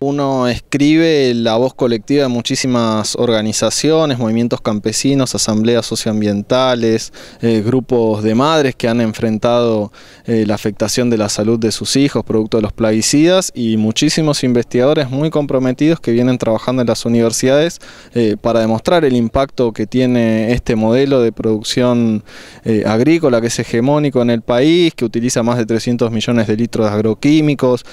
Uno escribe la voz colectiva de muchísimas organizaciones, movimientos campesinos, asambleas socioambientales, eh, grupos de madres que han enfrentado eh, la afectación de la salud de sus hijos producto de los plaguicidas y muchísimos investigadores muy comprometidos que vienen trabajando en las universidades eh, para demostrar el impacto que tiene este modelo de producción agrícola que es hegemónico en el país, que utiliza más de 300 millones de litros de agroquímicos,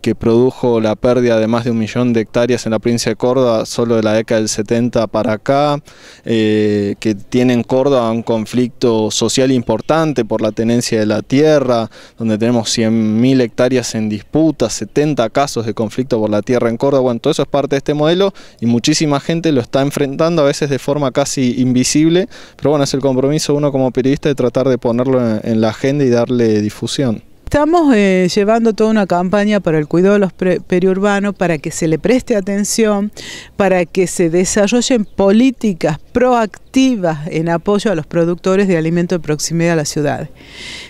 que produjo la pérdida de de más de un millón de hectáreas en la provincia de Córdoba, solo de la década del 70 para acá, eh, que tiene en Córdoba un conflicto social importante por la tenencia de la tierra, donde tenemos 100.000 hectáreas en disputa, 70 casos de conflicto por la tierra en Córdoba, bueno, todo eso es parte de este modelo y muchísima gente lo está enfrentando a veces de forma casi invisible, pero bueno, es el compromiso uno como periodista de tratar de ponerlo en la agenda y darle difusión. Estamos eh, llevando toda una campaña para el cuidado de los periurbanos, para que se le preste atención, para que se desarrollen políticas proactivas en apoyo a los productores de alimentos de proximidad a la ciudad.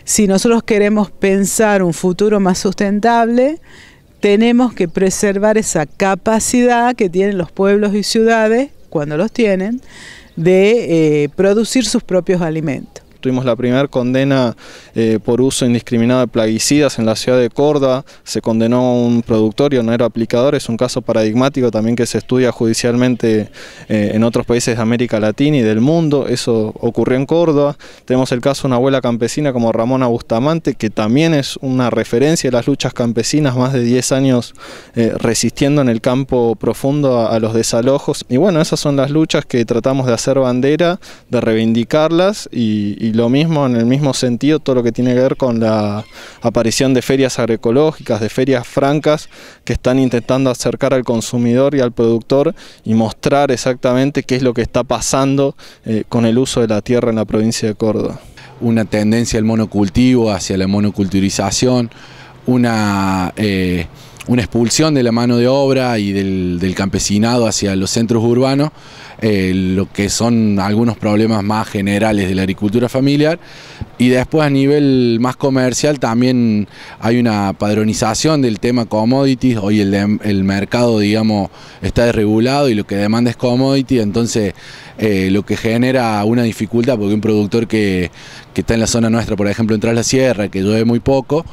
Si nosotros queremos pensar un futuro más sustentable, tenemos que preservar esa capacidad que tienen los pueblos y ciudades, cuando los tienen, de eh, producir sus propios alimentos. Tuvimos la primera condena eh, por uso indiscriminado de plaguicidas en la ciudad de Córdoba. Se condenó a un productor y no era aplicador. Es un caso paradigmático también que se estudia judicialmente eh, en otros países de América Latina y del mundo. Eso ocurrió en Córdoba. Tenemos el caso de una abuela campesina como Ramona Bustamante, que también es una referencia de las luchas campesinas, más de 10 años eh, resistiendo en el campo profundo a, los desalojos. Y bueno, esas son las luchas que tratamos de hacer bandera, de reivindicarlas y y lo mismo en el mismo sentido todo lo que tiene que ver con la aparición de ferias agroecológicas, de ferias francas que están intentando acercar al consumidor y al productor y mostrar exactamente qué es lo que está pasando eh, con el uso de la tierra en la provincia de Córdoba. Una tendencia al monocultivo, hacia la monoculturización, una, eh, una expulsión de la mano de obra y del, campesinado hacia los centros urbanos, eh, lo que son algunos problemas más generales de la agricultura familiar. Y después a nivel más comercial también hay una padronización del tema commodities, hoy el, mercado digamos está desregulado y lo que demanda es commodity, entonces eh, lo que genera una dificultad porque un productor que, está en la zona nuestra, por ejemplo, en a la Sierra, que llueve muy poco,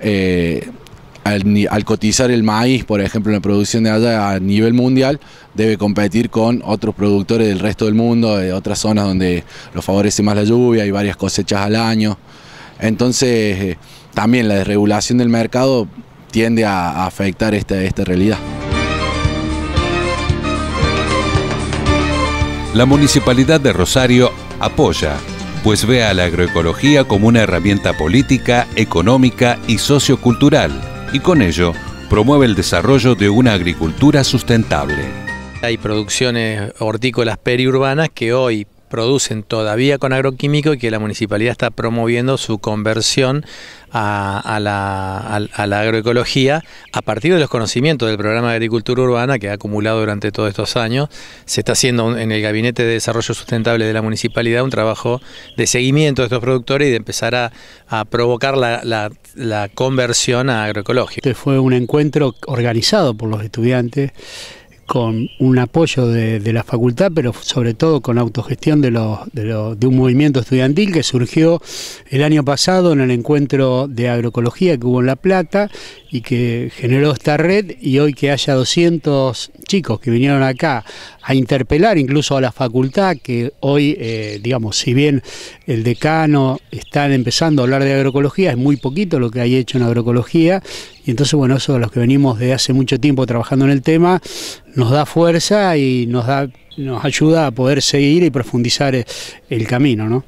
eh, al, cotizar el maíz, por ejemplo, en la producción de allá a nivel mundial, debe competir con otros productores del resto del mundo, de otras zonas donde lo favorece más la lluvia, y varias cosechas al año. Entonces, eh, también la desregulación del mercado tiende a, afectar esta realidad. La Municipalidad de Rosario apoya pues ve a la agroecología como una herramienta política, económica y sociocultural, y con ello promueve el desarrollo de una agricultura sustentable. Hay producciones hortícolas periurbanas que hoy producen todavía con agroquímico y que la municipalidad está promoviendo su conversión a, la, agroecología a partir de los conocimientos del programa de agricultura urbana que ha acumulado durante todos estos años. Se está haciendo en el Gabinete de Desarrollo Sustentable de la municipalidad un trabajo de seguimiento de estos productores y de empezar a, provocar la, conversión a agroecología. Este fue un encuentro organizado por los estudiantes con un apoyo de, la facultad, pero sobre todo con autogestión de, los, de, de, un movimiento estudiantil que surgió el año pasado en el encuentro de agroecología que hubo en La Plata y que generó esta red y hoy que haya 200 chicos que vinieron acá a interpelar incluso a la facultad que hoy, eh, digamos, si bien el decano está empezando a hablar de agroecología, es muy poquito lo que hay hecho en agroecología, y entonces, bueno, eso de los que venimos de hace mucho tiempo trabajando en el tema, nos da fuerza y nos, da, nos ayuda a poder seguir y profundizar eh, el camino, ¿no?